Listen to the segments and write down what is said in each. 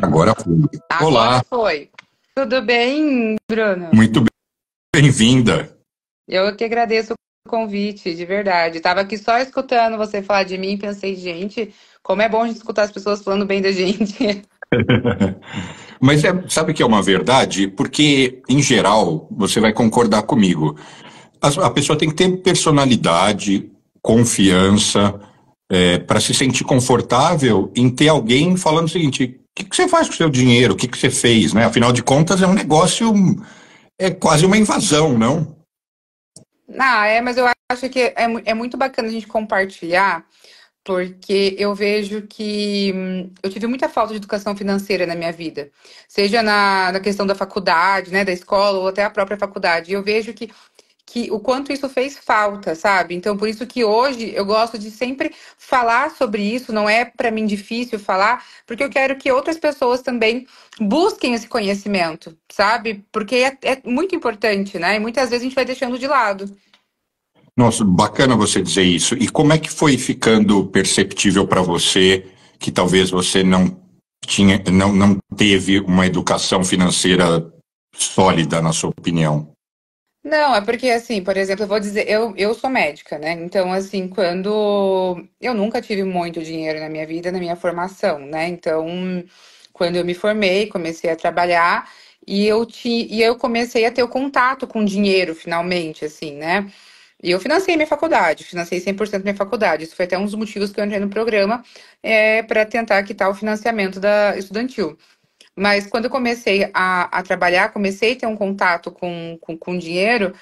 Agora foi. Agora Olá. foi. Tudo bem, Bruno? Muito bem-vinda. bem Eu que agradeço o convite, de verdade. Estava aqui só escutando você falar de mim e pensei, gente, como é bom a gente escutar as pessoas falando bem da gente. Mas é, sabe que é uma verdade? Porque, em geral, você vai concordar comigo. A, a pessoa tem que ter personalidade, confiança, é, para se sentir confortável em ter alguém falando o seguinte: que, que você faz com o seu dinheiro? O que, que você fez? Né? Afinal de contas, é um negócio, é quase uma invasão, não? Ah, é, mas eu acho que é, é muito bacana a gente compartilhar, porque eu vejo que hum, eu tive muita falta de educação financeira na minha vida, seja na, na questão da faculdade, né, da escola ou até a própria faculdade. E eu vejo que que o quanto isso fez falta, sabe? Então, por isso que hoje eu gosto de sempre falar sobre isso, não é para mim difícil falar, porque eu quero que outras pessoas também busquem esse conhecimento, sabe? Porque é, é muito importante, né? E muitas vezes a gente vai deixando de lado. Nossa, bacana você dizer isso. E como é que foi ficando perceptível para você que talvez você não tinha, não, não teve uma educação financeira sólida, na sua opinião? Não, é porque assim, por exemplo, eu vou dizer, eu, eu sou médica, né? Então, assim, quando eu nunca tive muito dinheiro na minha vida, na minha formação, né? Então, quando eu me formei, comecei a trabalhar e eu, ti e eu comecei a ter o contato com dinheiro finalmente, assim, né? E eu financei minha faculdade, financei 100% minha faculdade. Isso foi até um dos motivos que eu entrei no programa, é, para tentar quitar o financiamento da estudantil. Mas quando eu comecei a, a trabalhar, comecei a ter um contato com, com, com dinheiro,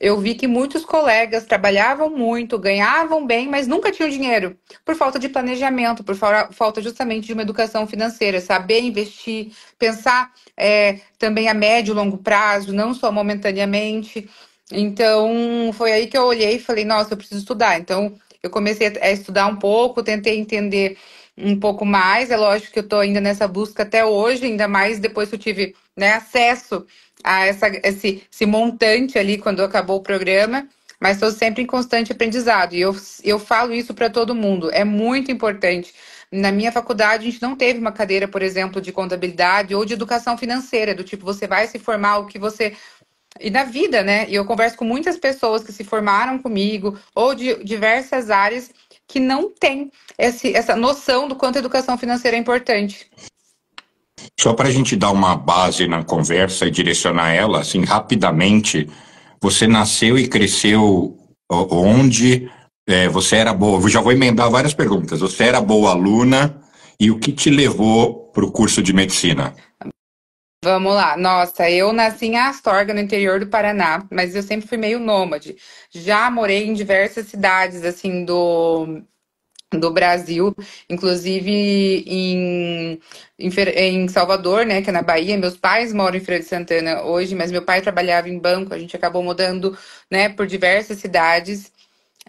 eu vi que muitos colegas trabalhavam muito, ganhavam bem, mas nunca tinham dinheiro, por falta de planejamento, por falta justamente de uma educação financeira, saber investir, pensar é, também a médio e longo prazo, não só momentaneamente. Então, foi aí que eu olhei e falei: nossa, eu preciso estudar. Então, eu comecei a estudar um pouco, tentei entender um pouco mais. É lógico que eu estou ainda nessa busca até hoje, ainda mais depois que eu tive né, acesso a essa, esse, esse montante ali quando acabou o programa. Mas estou sempre em constante aprendizado. E eu, eu falo isso para todo mundo. É muito importante. Na minha faculdade, a gente não teve uma cadeira, por exemplo, de contabilidade ou de educação financeira, do tipo, você vai se formar, o que você e na vida, né? E eu converso com muitas pessoas que se formaram comigo ou de diversas áreas que não tem esse, essa noção do quanto a educação financeira é importante. Só para a gente dar uma base na conversa e direcionar ela, assim, rapidamente, você nasceu e cresceu onde? É, você era boa. Eu já vou emendar várias perguntas. Você era boa aluna e o que te levou para o curso de medicina? Vamos lá. Nossa, eu nasci em Astorga, no interior do Paraná, mas eu sempre fui meio nômade. Já morei em diversas cidades, assim, do, do Brasil, inclusive em, em, em, Salvador, né, que é na Bahia. Meus pais moram em Feira de Santana hoje, mas meu pai trabalhava em banco, a gente acabou mudando, né, por diversas cidades.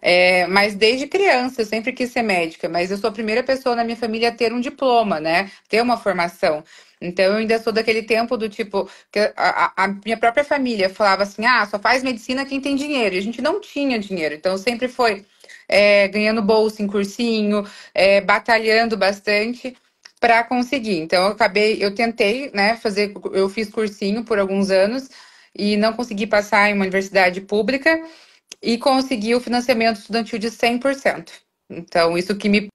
É, mas desde criança eu sempre quis ser médica, mas eu sou a primeira pessoa na minha família a ter um diploma, né? Ter uma formação. Então eu ainda sou daquele tempo do tipo que a, a, minha própria família falava assim: ah, só faz medicina quem tem dinheiro. E a gente não tinha dinheiro, então sempre foi é, ganhando bolsa em cursinho, é, batalhando bastante para conseguir. Então eu acabei, eu tentei, né, fazer, eu fiz cursinho por alguns anos e não consegui passar em uma universidade pública e consegui o financiamento estudantil de 100%. Então, isso que me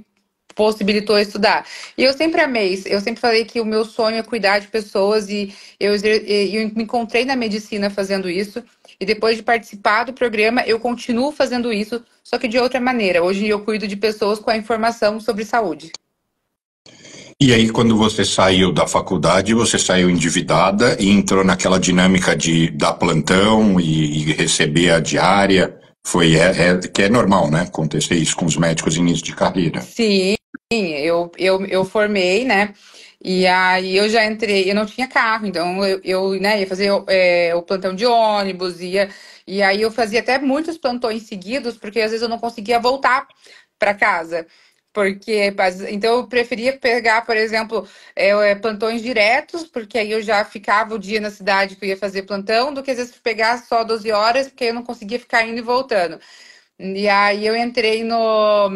possibilitou estudar. E eu sempre amei, eu sempre falei que o meu sonho é cuidar de pessoas e eu, eu me encontrei na medicina fazendo isso. E depois de participar do programa, eu continuo fazendo isso, só que de outra maneira. Hoje eu cuido de pessoas com a informação sobre saúde. E aí, quando você saiu da faculdade, você saiu endividada e entrou naquela dinâmica de dar plantão e, e receber a diária. Foi é, é, que é normal, né? Acontecer isso com os médicos início de carreira. Sim, eu, eu, eu formei, né? E aí eu já entrei, eu não tinha carro, então eu, eu né, ia fazer é, o plantão de ônibus, ia, e aí eu fazia até muitos plantões seguidos, porque às vezes eu não conseguia voltar para casa. Porque, então, eu preferia pegar, por exemplo, é, é, plantões diretos, porque aí eu já ficava o dia na cidade que eu ia fazer plantão, do que às vezes pegar só 12 horas, porque eu não conseguia ficar indo e voltando. E aí eu entrei no,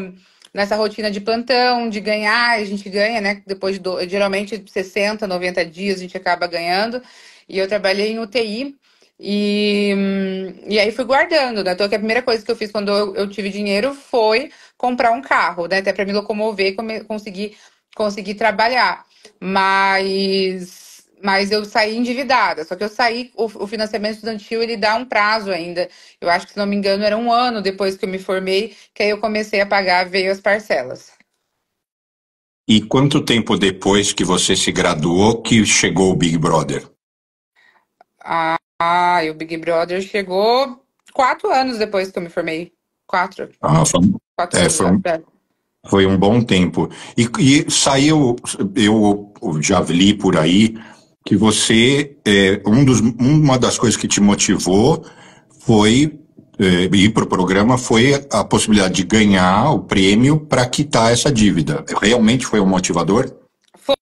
nessa rotina de plantão, de ganhar, a gente ganha, né? Depois de, geralmente 60, 90 dias a gente acaba ganhando. E eu trabalhei em UTI. E, e aí fui guardando, né? Então, a primeira coisa que eu fiz quando eu, eu tive dinheiro foi comprar um carro, né? Até para me locomover, conseguir, conseguir trabalhar. Mas mas eu saí endividada. Só que eu saí, o, financiamento estudantil ele dá um prazo ainda. Eu acho que, se não me engano, era um ano depois que eu me formei, que aí eu comecei a pagar, veio as parcelas. E quanto tempo depois que você se graduou que chegou o Big Brother? Ah, ah o Big Brother chegou quatro anos depois que eu me formei. Quatro. Ah, foi, Quatro é, foi, um, foi um bom tempo. E, e, saiu, eu já li por aí, que você, é, um dos, uma das coisas que te motivou foi é, ir para o programa foi a possibilidade de ganhar o prêmio para quitar essa dívida. Realmente foi um motivador?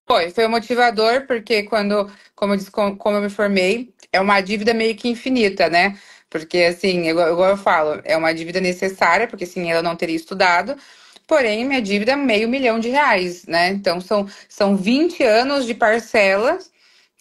Foi, foi um motivador, porque quando, como eu, disse, como eu me formei, é uma dívida meio que infinita, né? Porque, assim, igual eu, eu, eu falo, é uma dívida necessária, porque assim, ela não teria estudado. Porém, minha dívida é meio milhão de reais, né? Então, são, são 20 anos de parcelas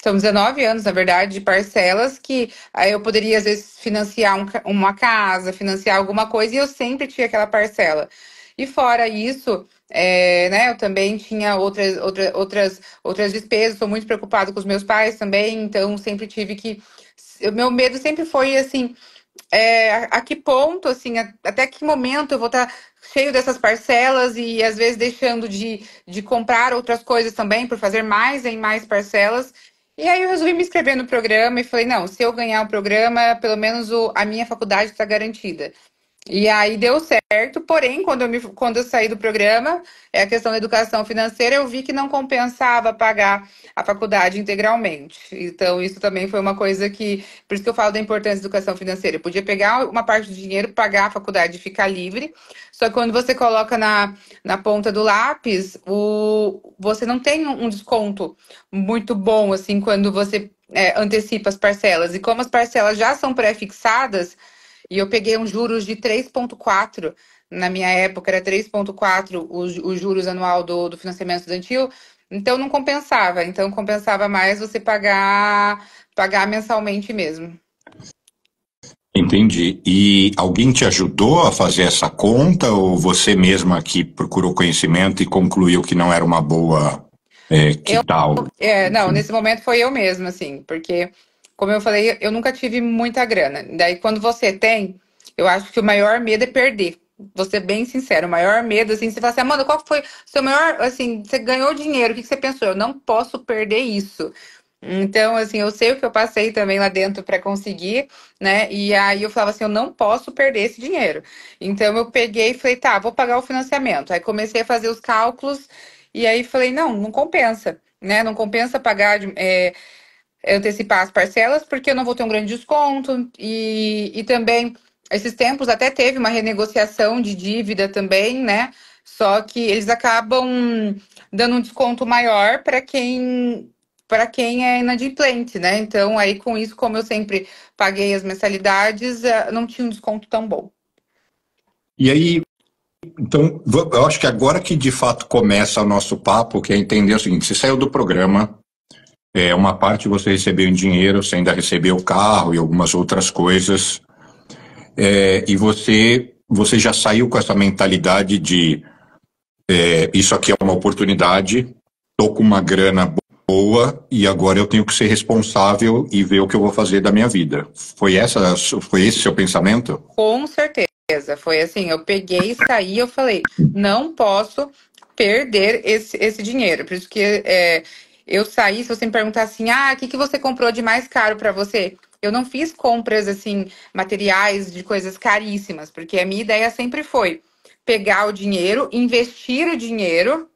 são 19 anos, na verdade, de parcelas que aí eu poderia, às vezes, financiar um, uma casa, financiar alguma coisa, e eu sempre tinha aquela parcela. E fora isso, é, né, eu também tinha outras, outras outras, outras despesas, sou muito preocupado com os meus pais também, então sempre tive que o meu medo sempre foi assim, é, a que ponto, assim, a, até que momento eu vou estar tá cheio dessas parcelas e às vezes deixando de, de comprar outras coisas também por fazer mais em mais parcelas. E aí eu resolvi me inscrever no programa e falei, não, se eu ganhar o programa, pelo menos o, a minha faculdade está garantida. E aí deu certo, porém, quando eu, me, quando eu saí do programa, é a questão da educação financeira, eu vi que não compensava pagar a faculdade integralmente. Então, isso também foi uma coisa que. Por isso que eu falo da importância da educação financeira. Eu podia pegar uma parte do dinheiro, pagar a faculdade e ficar livre. Só que quando você coloca na, na ponta do lápis, o, você não tem um desconto muito bom, assim, quando você é, antecipa as parcelas. E como as parcelas já são pré-fixadas e eu peguei uns juros de 3,4%. Na minha época era 3,4% os, os juros anual do, do financiamento estudantil. Então não compensava. Então compensava mais você pagar, pagar mensalmente mesmo. Entendi. E alguém te ajudou a fazer essa conta ou você mesma que procurou conhecimento e concluiu que não era uma boa é, que eu, tal? É, não, uhum. nesse momento foi eu mesma, assim, porque como eu falei, eu nunca tive muita grana. Daí, quando você tem, eu acho que o maior medo é perder. Vou ser bem sincero, o maior medo, assim, você fala assim, Amanda, qual foi seu maior, assim, você ganhou dinheiro, o que você pensou? Eu não posso perder isso. Então, assim, eu sei o que eu passei também lá dentro para conseguir, né? E aí eu falava assim, eu não posso perder esse dinheiro. Então eu peguei e falei, tá, vou pagar o financiamento. Aí comecei a fazer os cálculos e aí falei, não, não compensa, né? Não compensa pagar é, antecipar as parcelas, porque eu não vou ter um grande desconto. E, e também, esses tempos até teve uma renegociação de dívida também, né? Só que eles acabam dando um desconto maior para quem para quem é inadimplente, né? Então, aí com isso, como eu sempre paguei as mensalidades, eh, não tinha um desconto tão bom. E aí, então, eu acho que agora que de fato começa o nosso papo, que é entender o seguinte: você saiu do programa, é, uma parte você recebeu em dinheiro, você ainda recebeu o carro e algumas outras coisas. É, e você, você já saiu com essa mentalidade de é, isso aqui é uma oportunidade, estou com uma grana boa e agora eu tenho que ser responsável e ver o que eu vou fazer da minha vida. Foi, essa, foi esse seu pensamento? Com certeza. Foi assim, eu peguei, saí, eu falei, não posso perder esse, esse dinheiro. Por isso que é, eu saí, se você me perguntar assim, ah, o que, que você comprou de mais caro para você? Eu não fiz compras, assim, materiais de coisas caríssimas, porque a minha ideia sempre foi pegar o dinheiro, investir o dinheiro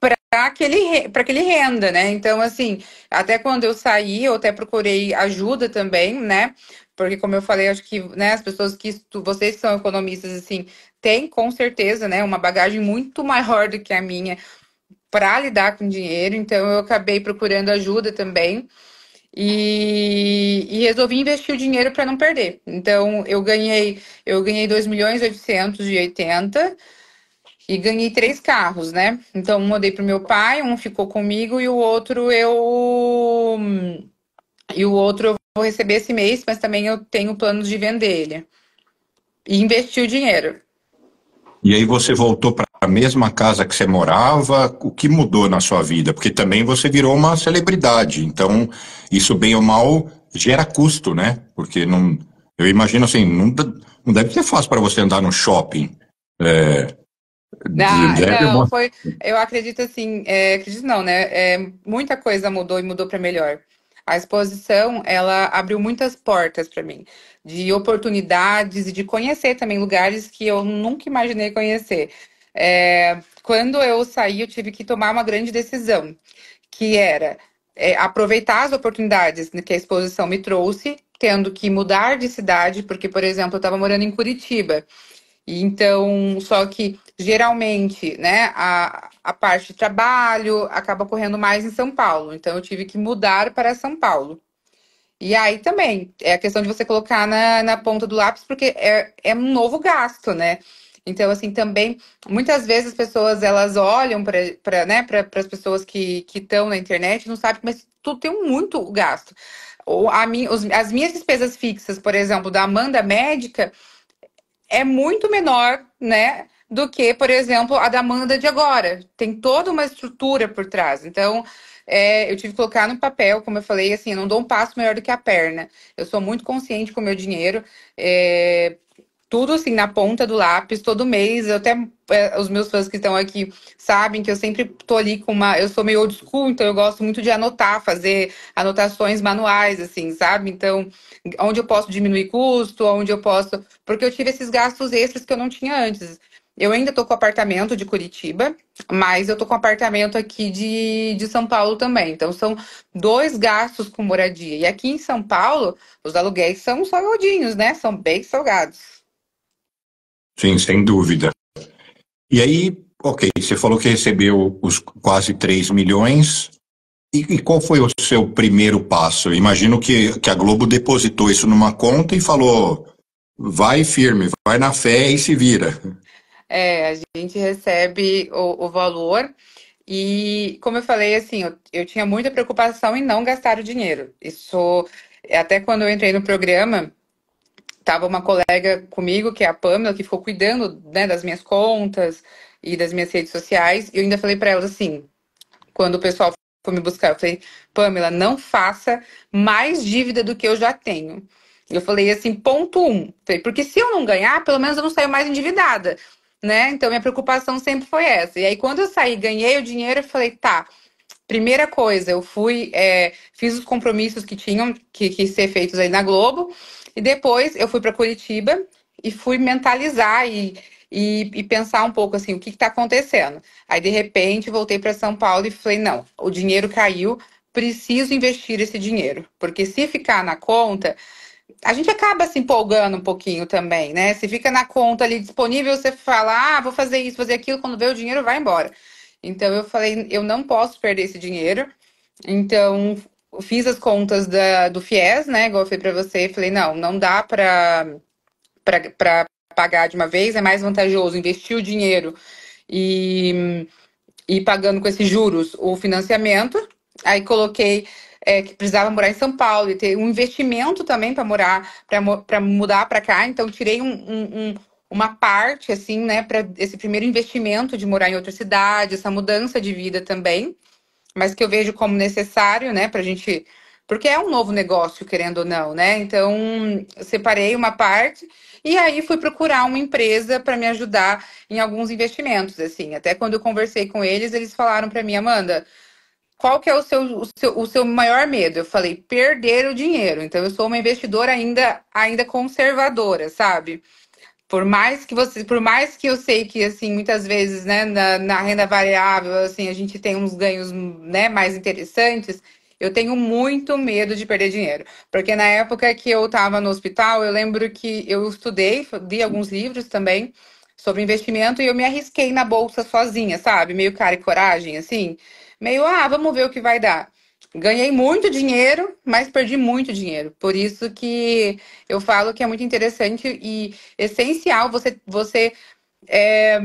para que, ele, que ele renda, né? Então, assim, até quando eu saí, eu até procurei ajuda também, né? Porque, como eu falei, acho que né, as pessoas que estu... vocês que são economistas, assim, têm com certeza, né, uma bagagem muito maior do que a minha para lidar com dinheiro, então eu acabei procurando ajuda também e, e resolvi investir o dinheiro para não perder. Então eu ganhei, eu ganhei 2 milhões e 880 e ganhei três carros, né? Então um eu dei pro meu pai, um ficou comigo e o outro eu e o outro eu vou receber esse mês, mas também eu tenho planos de vender ele. E investir o dinheiro. E aí você voltou para a mesma casa que você morava? O que mudou na sua vida? Porque também você virou uma celebridade. Então, isso bem ou mal gera custo, né? Porque não, eu imagino assim, não, não deve ser fácil para você andar no shopping. É, ah, não, foi, eu acredito assim, é, acredito não, né? É, muita coisa mudou e mudou para melhor. A exposição, ela abriu muitas portas para mim, de oportunidades e de conhecer também lugares que eu nunca imaginei conhecer. É, quando eu saí, eu tive que tomar uma grande decisão, que era é, aproveitar as oportunidades que a exposição me trouxe, tendo que mudar de cidade, porque, por exemplo, eu estava morando em Curitiba. Então, só que geralmente, né, a, a parte de trabalho acaba correndo mais em São Paulo. Então, eu tive que mudar para São Paulo. E aí também, é a questão de você colocar na, na ponta do lápis, porque é, é um novo gasto, né? Então, assim, também, muitas vezes as pessoas, elas olham para né, para as pessoas que estão na internet e não sabem, mas tudo tem muito gasto. Ou a mim os, as minhas despesas fixas, por exemplo, da Amanda Médica, é muito menor, né? do que, por exemplo, a da de agora. Tem toda uma estrutura por trás. Então, é, eu tive que colocar no papel, como eu falei, assim, eu não dou um passo melhor do que a perna. Eu sou muito consciente com o meu dinheiro. É, tudo assim na ponta do lápis todo mês. Eu até é, os meus fãs que estão aqui sabem que eu sempre tô ali com uma, eu sou meio old school, então eu gosto muito de anotar, fazer anotações manuais assim, sabe? Então, onde eu posso diminuir custo, onde eu posso, porque eu tive esses gastos extras que eu não tinha antes. Eu ainda estou com apartamento de Curitiba, mas eu estou com apartamento aqui de, de São Paulo também. Então, são dois gastos com moradia. E aqui em São Paulo, os aluguéis são salgadinhos, né? São bem salgados. Sim, sem dúvida. E aí, ok, você falou que recebeu os quase 3 milhões. E, e qual foi o seu primeiro passo? imagino que, que a Globo depositou isso numa conta e falou: vai firme, vai na fé e se vira. É, a gente recebe o, o valor. E, como eu falei, assim, eu, eu, tinha muita preocupação em não gastar o dinheiro. Isso, até quando eu entrei no programa, estava uma colega comigo, que é a Pamela, que ficou cuidando né, das minhas contas e das minhas redes sociais. E eu ainda falei para ela assim, quando o pessoal foi me buscar, eu falei, Pamela, não faça mais dívida do que eu já tenho. Eu falei assim, ponto um. Falei, porque se eu não ganhar, pelo menos eu não saio mais endividada né? Então minha preocupação sempre foi essa. E aí quando eu saí, ganhei o dinheiro, eu falei, tá. Primeira coisa, eu fui, é, fiz os compromissos que tinham que, que ser feitos aí na Globo, e depois eu fui para Curitiba e fui mentalizar e, e, e, pensar um pouco assim, o que está acontecendo. Aí de repente voltei para São Paulo e falei, não, o dinheiro caiu, preciso investir esse dinheiro, porque se ficar na conta, a gente acaba se empolgando um pouquinho também, né? Se fica na conta ali disponível, você fala, ah, vou fazer isso, fazer aquilo, quando vê o dinheiro, vai embora. Então eu falei, eu não posso perder esse dinheiro. Então fiz as contas da, do FIES, né? Igual eu falei para você, falei, não, não dá para para pagar de uma vez, é mais vantajoso investir o dinheiro e e pagando com esses juros o financiamento. Aí coloquei é, que precisava morar em São Paulo e ter um investimento também para morar, para mudar para cá. Então, tirei um, um, um, uma parte, assim, né, para esse primeiro investimento de morar em outra cidade, essa mudança de vida também, mas que eu vejo como necessário, né, para a gente. Porque é um novo negócio, querendo ou não, né? Então, separei uma parte e aí fui procurar uma empresa para me ajudar em alguns investimentos, assim. Até quando eu conversei com eles, eles falaram para mim, Amanda, qual que é o seu, o seu, o seu maior medo? Eu falei, perder o dinheiro. Então, eu sou uma investidora ainda, ainda conservadora, sabe? Por mais que você, por mais que eu sei que assim muitas vezes, né, na, na renda variável, assim a gente tem uns ganhos, né, mais interessantes. Eu tenho muito medo de perder dinheiro, porque na época que eu estava no hospital, eu lembro que eu estudei, li alguns livros também sobre investimento e eu me arrisquei na bolsa sozinha, sabe? Meio cara e coragem, assim meio, ah, vamos ver o que vai dar. Ganhei muito dinheiro, mas perdi muito dinheiro. Por isso que eu falo que é muito interessante e essencial você, você é,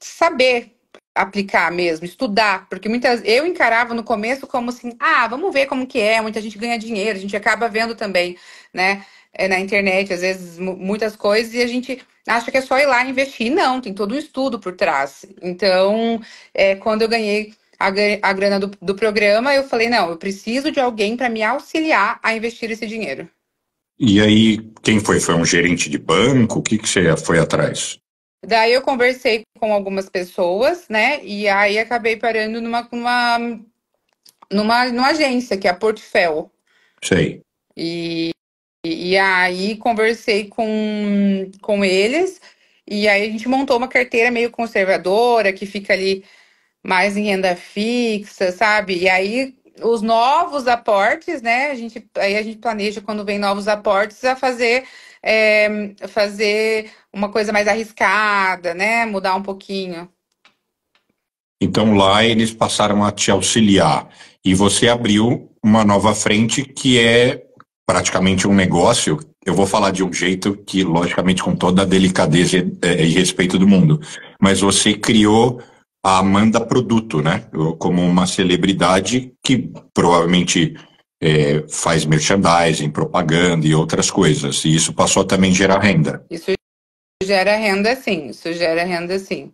saber aplicar mesmo, estudar, porque muitas eu encarava no começo como assim, ah, vamos ver como que é, muita gente ganha dinheiro, a gente acaba vendo também, né, eh, na internet, às vezes muitas coisas e a gente acha que é só ir lá investir, não, tem todo um estudo por trás. Então, é, quando eu ganhei a, a grana do, do programa, eu falei, não, eu preciso de alguém para me auxiliar a investir esse dinheiro. E aí, quem foi? Foi um gerente de banco? O que, que você foi atrás? Daí eu conversei com algumas pessoas, né? E aí acabei parando numa, numa, numa, numa agência, que é a Portfel. Sei. E, e aí conversei com, com eles, e aí a gente montou uma carteira meio conservadora, que fica ali mais em renda fixa, sabe? E aí os novos aportes, né? A gente, aí a gente planeja quando vem novos aportes a fazer é, fazer uma coisa mais arriscada, né? Mudar um pouquinho. Então lá eles passaram a te auxiliar e você abriu uma nova frente que é praticamente um negócio. Eu vou falar de um jeito que, logicamente, com toda a delicadeza e é, respeito do mundo, mas você criou a Amanda Produto, né? Como uma celebridade que provavelmente é, faz merchandising, propaganda e outras coisas. E isso passou a também gerar renda. Isso gera renda, sim. Isso gera renda, sim.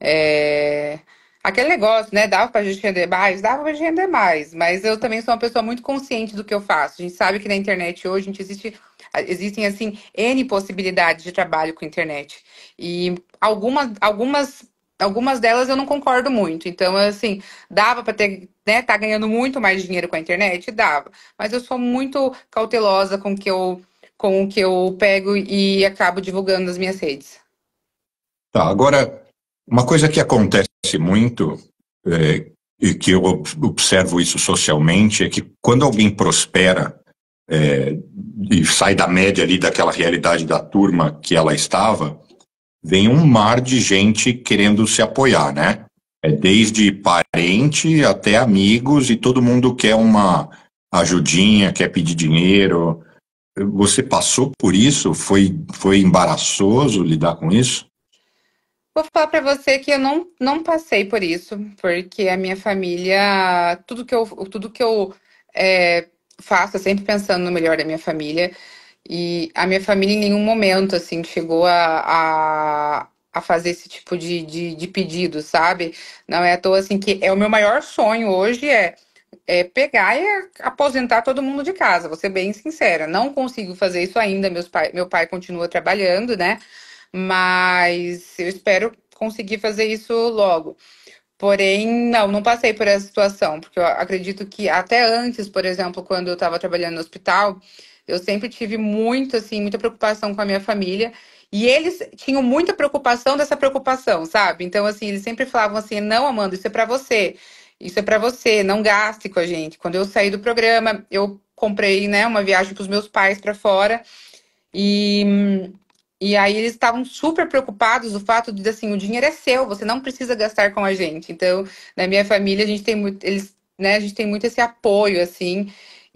É... Aquele negócio, né? Dava pra gente render mais? Dava pra gente render mais. Mas eu também sou uma pessoa muito consciente do que eu faço. A gente sabe que na internet hoje a gente existe existem assim N possibilidades de trabalho com internet. E algumas, algumas algumas delas eu não concordo muito. Então, assim, dava para ter, né, tá ganhando muito mais dinheiro com a internet? Dava. Mas eu sou muito cautelosa com o que eu, com o que eu pego e acabo divulgando nas minhas redes. Tá, agora, uma coisa que acontece muito, é, e que eu observo isso socialmente, é que quando alguém prospera é, e sai da média ali daquela realidade da turma que ela estava, vem um mar de gente querendo se apoiar, né? É desde parente até amigos e todo mundo quer uma ajudinha, quer pedir dinheiro. Você passou por isso? Foi, foi embaraçoso lidar com isso? Vou falar para você que eu não, não passei por isso, porque a minha família, tudo que eu, tudo que eu é, faço, sempre pensando no melhor da minha família. E a minha família em nenhum momento, assim, chegou a, a, a fazer esse tipo de, de, de, pedido, sabe? Não é à toa, assim, que é o meu maior sonho hoje é, é pegar e aposentar todo mundo de casa, vou ser bem sincera. Não consigo fazer isso ainda, meus pai, meu pai continua trabalhando, né? Mas eu espero conseguir fazer isso logo. Porém, não, não passei por essa situação, porque eu acredito que até antes, por exemplo, quando eu estava trabalhando no hospital, eu sempre tive muito, assim, muita preocupação com a minha família. E eles tinham muita preocupação dessa preocupação, sabe? Então, assim, eles sempre falavam assim: não, Amanda, isso é para você. Isso é para você, não gaste com a gente. Quando eu saí do programa, eu comprei, né, uma viagem para os meus pais para fora. E, e aí eles estavam super preocupados do fato de, assim, o dinheiro é seu, você não precisa gastar com a gente. Então, na minha família, a gente tem muito, eles, né, a gente tem muito esse apoio, assim.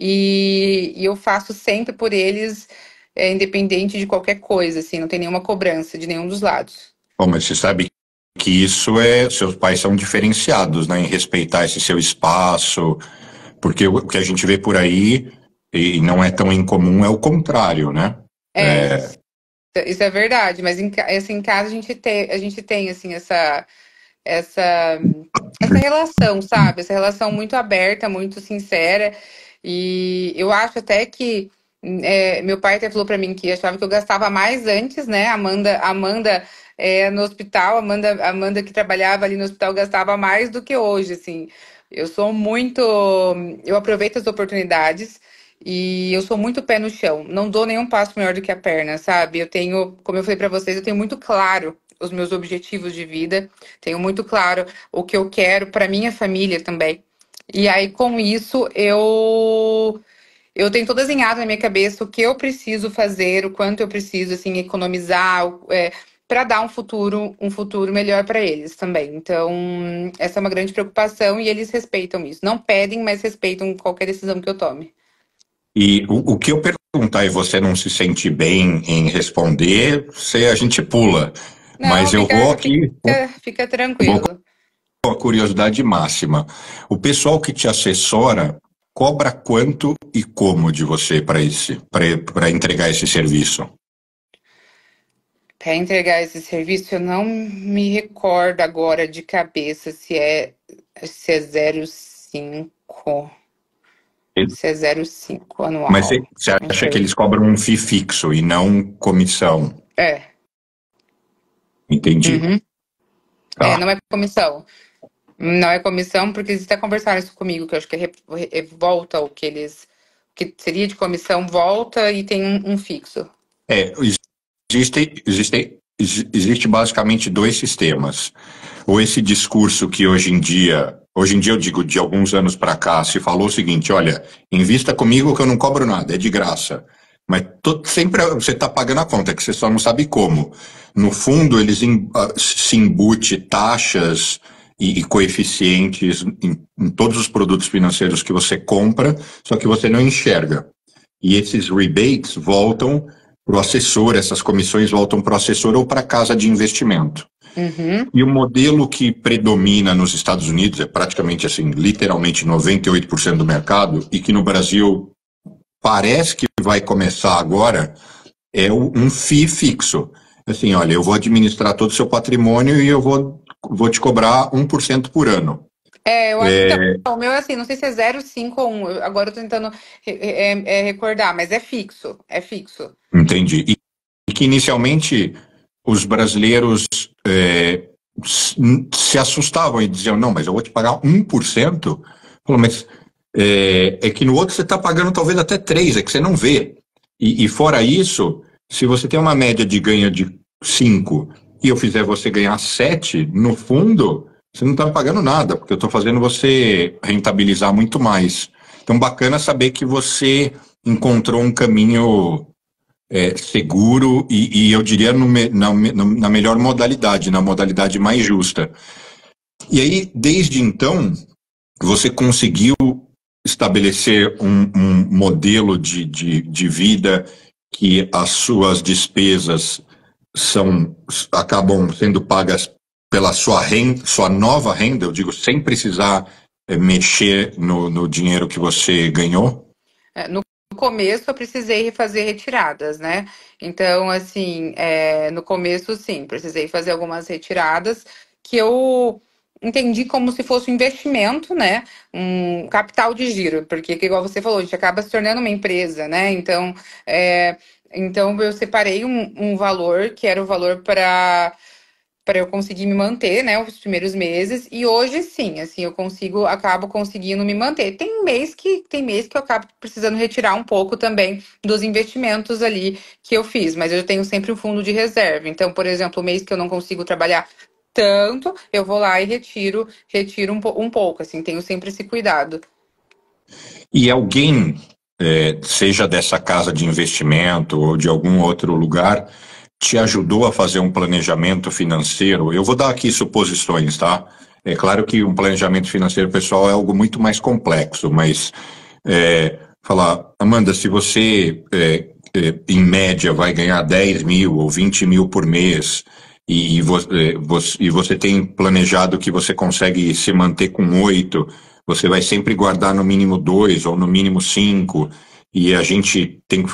E, e eu faço sempre por eles, é, independente de qualquer coisa, assim, não tem nenhuma cobrança de nenhum dos lados. Bom, mas você sabe que isso é. Seus pais são diferenciados, né? Em respeitar esse seu espaço, porque o que a gente vê por aí, e não é tão incomum, é o contrário, né? É. é... Isso é verdade, mas em, assim, em casa a gente, tem, a gente tem, assim, essa, essa, essa relação, sabe? Essa relação muito aberta, muito sincera. E eu acho até que é, meu pai até falou para mim que achava que eu gastava mais antes, né? Amanda, Amanda é, no hospital, Amanda, Amanda que trabalhava ali no hospital gastava mais do que hoje, assim. Eu sou muito, eu aproveito as oportunidades e eu sou muito pé no chão. Não dou nenhum passo melhor do que a perna, sabe? Eu tenho, como eu falei para vocês, eu tenho muito claro os meus objetivos de vida, tenho muito claro o que eu quero para minha família também. E aí, com isso, eu eu tudo desenhado na minha cabeça o que eu preciso fazer, o quanto eu preciso assim economizar é, para dar um futuro um futuro melhor para eles também. Então essa é uma grande preocupação e eles respeitam isso. Não pedem, mas respeitam qualquer decisão que eu tome. E o, o que eu perguntar e você não se sentir bem em responder, se a gente pula. Não, mas fica, eu vou aqui. Fica, fica tranquilo. Vou uma curiosidade máxima. O pessoal que te assessora cobra quanto e como de você para esse para entregar esse serviço? Para entregar esse serviço, eu não me recordo agora de cabeça se é se é 05. Se é 05 anual. Mas você, acha que eles cobram um FII fixo e não comissão? É. Entendi. Uhum. Tá. É, não é comissão. Não é comissão, porque eles até conversaram isso comigo, que eu acho que é é, volta o que eles. O que seria de comissão volta e tem um, um fixo. É, existem, existe, existe basicamente dois sistemas. Ou esse discurso que hoje em dia, hoje em dia eu digo de alguns anos para cá, se falou o seguinte: olha, invista comigo que eu não cobro nada, é de graça. Mas sempre você está pagando a conta, que você só não sabe como. No fundo, eles em, ah, se embute taxas e, e coeficientes em, em todos os produtos financeiros que você compra, só que você não enxerga. E esses rebates voltam para o assessor, essas comissões voltam para o assessor ou para a casa de investimento. Uhum. E o modelo que predomina nos Estados Unidos é praticamente assim, literalmente 98% do mercado, e que no Brasil parece que vai começar agora, é um FII fixo. Assim, olha, eu vou administrar todo o seu patrimônio e eu vou vou te cobrar 1% por ano. É, eu acho é... que tá o meu é assim, não sei se é 0,5 ou 1, agora eu tô tentando é, é, recordar, mas é fixo, é fixo. Entendi. E, e que inicialmente os brasileiros é, se assustavam e diziam, não, mas eu vou te pagar 1%, Pô, mas é, é que no outro você está pagando talvez até 3, é que você não vê. E, e fora isso, se você tem uma média de ganho de 5 e eu fizer você ganhar 7, no fundo, você não está pagando nada, porque eu estou fazendo você rentabilizar muito mais. Então, bacana saber que você encontrou um caminho é, seguro e, e, eu diria no, na, na melhor modalidade, na modalidade mais justa. E aí, desde então, você conseguiu estabelecer um, um modelo de, de, de, vida que as suas despesas são acabam sendo pagas pela sua renda, sua nova renda, eu digo, sem precisar eh, mexer no, no dinheiro que você ganhou? É, no começo eu precisei fazer retiradas, né? Então, assim, é, no começo sim, precisei fazer algumas retiradas que eu entendi como se fosse um investimento, né? Um capital de giro, porque igual você falou, a gente acaba se tornando uma empresa, né? Então, é, então, eu separei um, um valor, que era o valor para para eu conseguir me manter, né, os primeiros meses. E hoje sim, assim, eu consigo, acabo conseguindo me manter. Tem mês que tem mês que eu acabo precisando retirar um pouco também dos investimentos ali que eu fiz, mas eu tenho sempre um fundo de reserva. Então, por exemplo, o mês que eu não consigo trabalhar tanto, eu vou lá e retiro, retiro um, um pouco, assim, tenho sempre esse cuidado. E alguém é, seja dessa casa de investimento ou de algum outro lugar, te ajudou a fazer um planejamento financeiro? Eu vou dar aqui suposições, tá? É claro que um planejamento financeiro pessoal é algo muito mais complexo, mas é, falar, Amanda, se você é, é, em média vai ganhar 10 mil ou 20 mil por mês e, é, você, e você tem planejado que você consegue se manter com 8, você vai sempre guardar no mínimo dois ou no mínimo cinco, e a gente tem que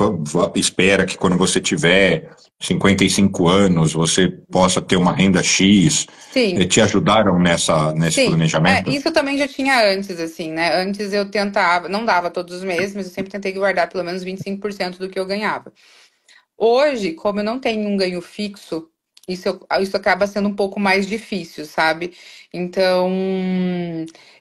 espera que quando você tiver 55 anos você possa ter uma renda X. Sim. Eh, te ajudaram nessa nesse Sim. planejamento? É, isso eu também já tinha antes assim, né? Antes eu tentava, não dava todos os meses, mas eu sempre tentei guardar pelo menos 25% do que eu ganhava. Hoje, como eu não tenho um ganho fixo, isso, isso acaba sendo um pouco mais difícil, sabe? Então,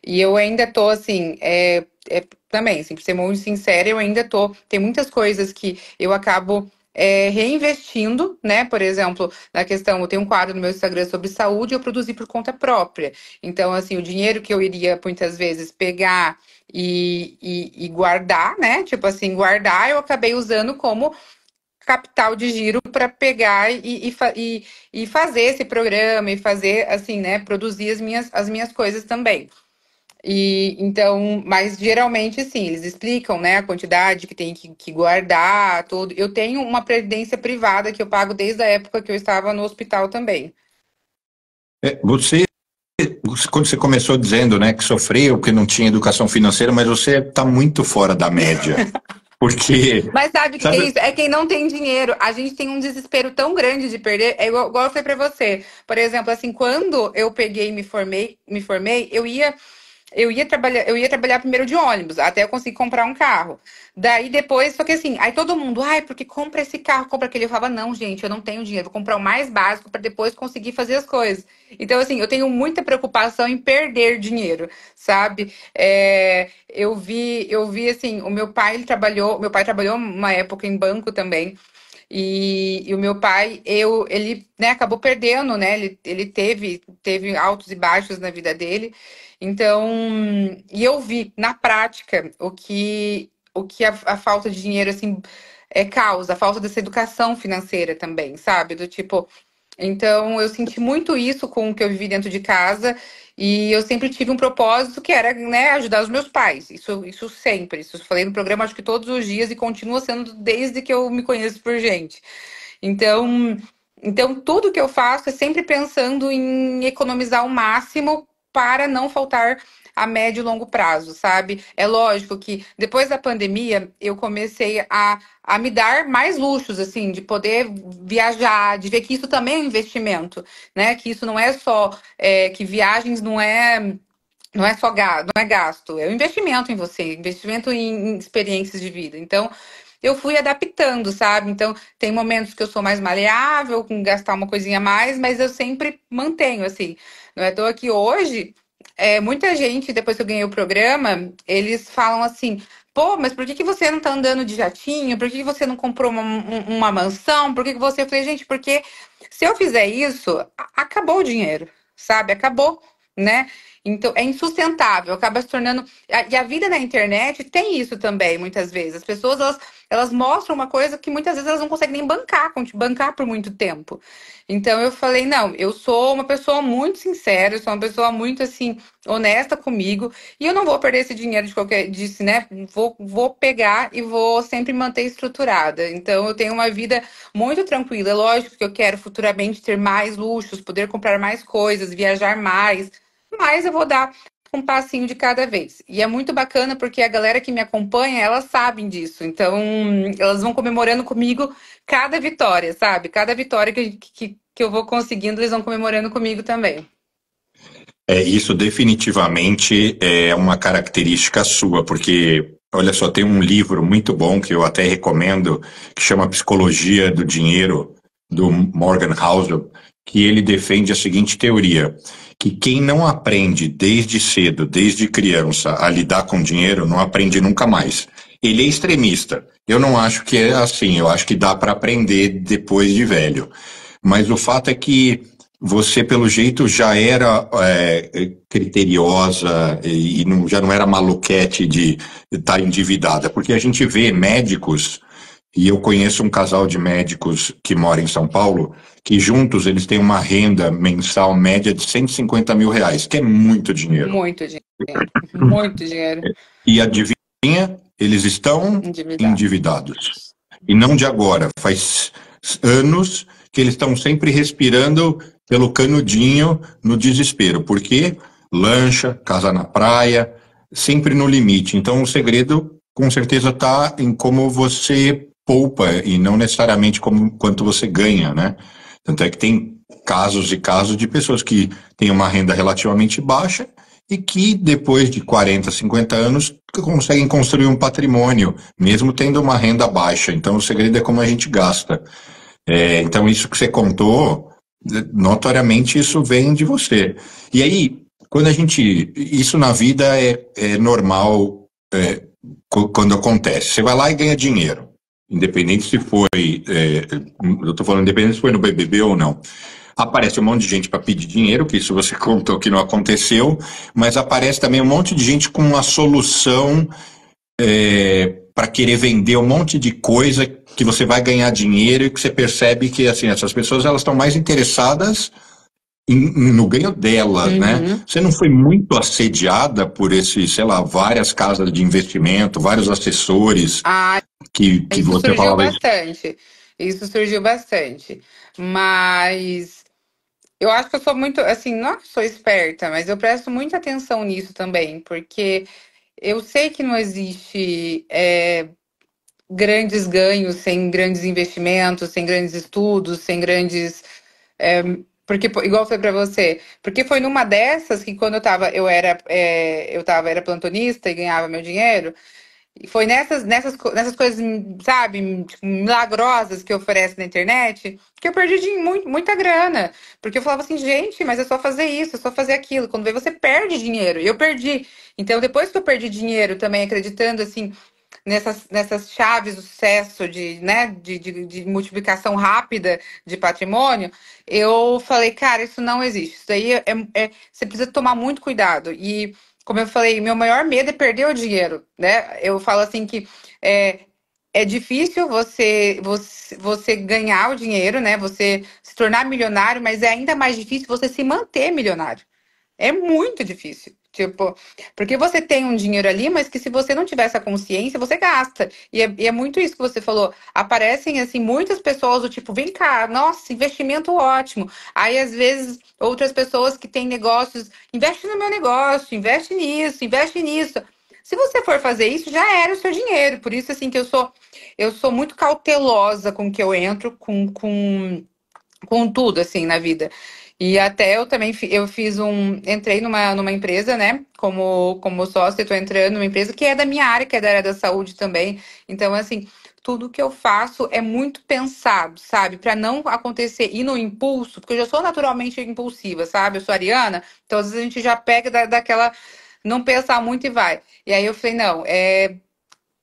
e eu ainda tô assim, é, é, também, assim, pra ser muito sincera, eu ainda tô. Tem muitas coisas que eu acabo. É, reinvestindo, né? Por exemplo, na questão, eu tenho um quadro no meu Instagram sobre saúde, eu produzi por conta própria. Então, assim, o dinheiro que eu iria muitas vezes pegar e, e, e guardar, né? Tipo assim, guardar, eu acabei usando como capital de giro para pegar e, e, e, fazer esse programa e fazer assim, né, produzir as minhas, as minhas coisas também. E então, mas geralmente sim, eles explicam, né, a quantidade que tem que, que guardar, tudo. Eu tenho uma previdência privada que eu pago desde a época que eu estava no hospital também. É, você quando você começou dizendo né, que sofreu, que não tinha educação financeira, mas você está muito fora da média. Porque. Mas sabe o que é isso? É quem não tem dinheiro. A gente tem um desespero tão grande de perder. É igual, igual eu falei pra você. Por exemplo, assim, quando eu peguei e me formei, me formei, eu ia eu ia trabalhar, eu ia trabalhar primeiro de ônibus, até eu conseguir comprar um carro. Daí depois, só que assim, aí todo mundo, ai, porque compra esse carro, compra aquele. Eu falava, não, gente, eu não tenho dinheiro, vou comprar o mais básico para depois conseguir fazer as coisas. Então, assim, eu tenho muita preocupação em perder dinheiro, sabe? É, eu vi, eu vi assim, o meu pai ele trabalhou, meu pai trabalhou uma época em banco também. E, e, o meu pai, eu, ele né, acabou perdendo, né? Ele, ele teve, teve altos e baixos na vida dele. Então, e eu vi na prática o que, o que a, a falta de dinheiro assim é causa, a falta dessa educação financeira também, sabe? Do tipo, então, eu senti muito isso com o que eu vivi dentro de casa e eu sempre tive um propósito que era né, ajudar os meus pais. Isso, isso sempre. Isso eu falei no programa, acho que todos os dias, e continua sendo desde que eu me conheço por gente. Então, então tudo que eu faço é sempre pensando em economizar o máximo para não faltar a médio e longo prazo, sabe? É lógico que depois da pandemia eu comecei a, a me dar mais luxos, assim, de poder viajar, de ver que isso também é investimento, né? Que isso não é só é, que viagens não é não é só gasto, não é gasto, é um investimento em você, investimento em experiências de vida. Então, eu fui adaptando, sabe? Então, tem momentos que eu sou mais maleável, com gastar uma coisinha a mais, mas eu sempre mantenho, assim. Não é tô aqui que hoje é, muita gente, depois que eu ganhei o programa, eles falam assim: pô, mas por que, que você não tá andando de jatinho? Por que, que você não comprou uma, uma mansão? Por que, que você. Eu falei, gente, porque se eu fizer isso, acabou o dinheiro, sabe? Acabou, né? Então, é insustentável, acaba se tornando. E a vida na internet tem isso também, muitas vezes. As pessoas elas, elas mostram uma coisa que muitas vezes elas não conseguem nem bancar, bancar por muito tempo. Então, eu falei: não, eu sou uma pessoa muito sincera, eu sou uma pessoa muito, assim, honesta comigo, e eu não vou perder esse dinheiro de qualquer. Disse, né? Vou, vou pegar e vou sempre manter estruturada. Então, eu tenho uma vida muito tranquila. É lógico que eu quero futuramente ter mais luxos, poder comprar mais coisas, viajar mais mas eu vou dar um passinho de cada vez. E é muito bacana porque a galera que me acompanha, elas sabem disso. Então, elas vão comemorando comigo cada vitória, sabe? Cada vitória que, que, que eu vou conseguindo, eles vão comemorando comigo também. É, isso definitivamente é uma característica sua, porque olha só, tem um livro muito bom que eu até recomendo, que chama Psicologia do Dinheiro, do Morgan Housel, que ele defende a seguinte teoria: que quem não aprende desde cedo, desde criança, a lidar com dinheiro, não aprende nunca mais. Ele é extremista. Eu não acho que é assim, eu acho que dá para aprender depois de velho. Mas o fato é que você, pelo jeito, já era é, criteriosa e, não, já não era maluquete de estar tá endividada, porque a gente vê médicos e eu conheço um casal de médicos que mora em São Paulo, que juntos eles têm uma renda mensal média de 150 mil reais, que é muito dinheiro. Muito dinheiro. Uhum. Muito dinheiro. E adivinha, eles estão endividados. endividados. E não de agora, faz anos que eles estão sempre respirando pelo canudinho no desespero. porque Lancha, casa na praia, sempre no limite. Então o segredo com certeza está em como você poupa e não necessariamente como quanto você ganha, né? Tanto é que tem casos e casos de pessoas que têm uma renda relativamente baixa e que depois de 40, 50 anos conseguem construir um patrimônio, mesmo tendo uma renda baixa. Então o segredo é como a gente gasta. É, então isso que você contou, notoriamente isso vem de você. E aí, quando a gente. Isso na vida é, é normal é, quando acontece. Você vai lá e ganha dinheiro independente se foi, é, eu estou falando independente se foi no BBB ou não, aparece um monte de gente para pedir dinheiro, que isso você contou que não aconteceu, mas aparece também um monte de gente com uma solução é, para querer vender um monte de coisa que você vai ganhar dinheiro e que você percebe que assim essas pessoas elas estão mais interessadas no ganho dela, uhum. né? Você não foi muito assediada por esses, sei lá, várias casas de investimento, vários assessores. Ah, que, que Isso você surgiu falava. bastante. Isso surgiu bastante. Mas eu acho que eu sou muito, assim, não é que sou esperta, mas eu presto muita atenção nisso também, porque eu sei que não existe é, grandes ganhos sem grandes investimentos, sem grandes estudos, sem grandes. É, porque, igual foi para você, porque foi numa dessas que quando eu tava, eu era, é, eu tava, era plantonista e ganhava meu dinheiro, e foi nessas, nessas, nessas coisas, sabe, tipo, milagrosas que oferece na internet, que eu perdi de muito, muita grana. Porque eu falava assim, gente, mas é só fazer isso, é só fazer aquilo. Quando vê, você perde dinheiro. E eu perdi. Então, depois que eu perdi dinheiro também, acreditando, assim, nessas, nessas chaves do sucesso de, né, de, de, de, multiplicação rápida de patrimônio, eu falei, cara, isso não existe. Isso aí é, é, você precisa tomar muito cuidado. E como eu falei, meu maior medo é perder o dinheiro, né? Eu falo assim que é, é difícil você, você, você ganhar o dinheiro, né? Você se tornar milionário, mas é ainda mais difícil você se manter milionário. É muito difícil. Tipo, porque você tem um dinheiro ali, mas que se você não tiver essa consciência, você gasta. E é, e é muito isso que você falou. Aparecem, assim, muitas pessoas do tipo, vem cá, nossa, investimento ótimo. Aí, às vezes, outras pessoas que têm negócios, investe no meu negócio, investe nisso, investe nisso. Se você for fazer isso, já era o seu dinheiro. Por isso, assim, que eu sou, eu sou muito cautelosa com o que eu entro, com. com com tudo, assim, na vida. E até eu também eu fiz um. Entrei numa, numa empresa, né? Como, como sócio, estou entrando numa empresa que é da minha área, que é da área da saúde também. Então, assim, tudo que eu faço é muito pensado, sabe? Para não acontecer e no impulso, porque eu já sou naturalmente impulsiva, sabe? Eu sou ariana, então às vezes a gente já pega da, daquela. Não pensar muito e vai. E aí eu falei, não, é